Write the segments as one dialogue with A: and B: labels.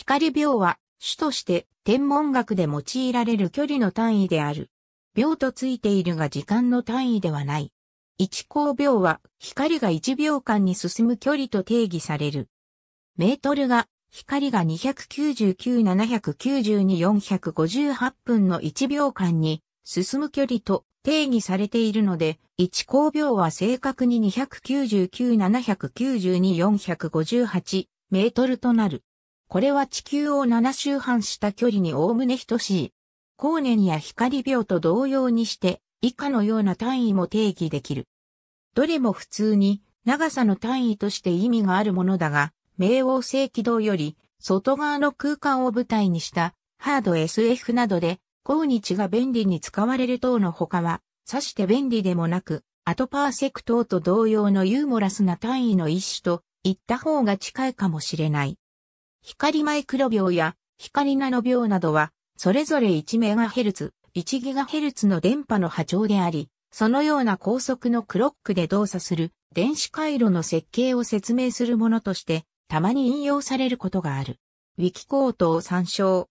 A: 光秒は、主として天文学で用いられる距離の単位である。
B: 秒とついているが時間の単位ではない。一光秒は光が1秒間に進む距離と定義される。メートルが光が299,792,458分の1秒間に進む距離と定義されているので、1光秒は正確に299,792,458メートルとなる。これは地球を7周半した距離におおむね等しい。光年や光秒と同様にして、以下のような単位も定義できる。どれも普通に長さの単位として意味があるものだが、冥王星軌道より外側の空間を舞台にしたハード SF などで、光日が便利に使われる等の他は、さして便利でもなく、アトパーセクトと同様のユーモラスな単位の一種と言った方が近いかもしれない。光マイクロ秒や光ナノ秒などは、それぞれ 1MHz、1GHz の電波の波長であり、そのような高速のクロックで動作する電子回路の設計を説明するものとして、たまに引用されることがある。ウィキコートを参照。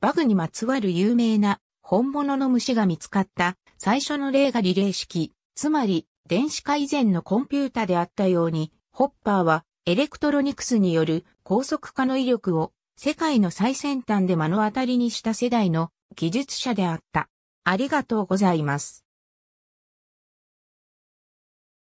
B: バグにまつわる有名な本物の虫が見つかった最初の例がリレー式、つまり電子化以前のコンピュータであったように、ホッパーはエレクトロニクスによる高速化の威力を世界の最先端で目の当たりにした世代の技術者で
A: あった。ありがとうございます。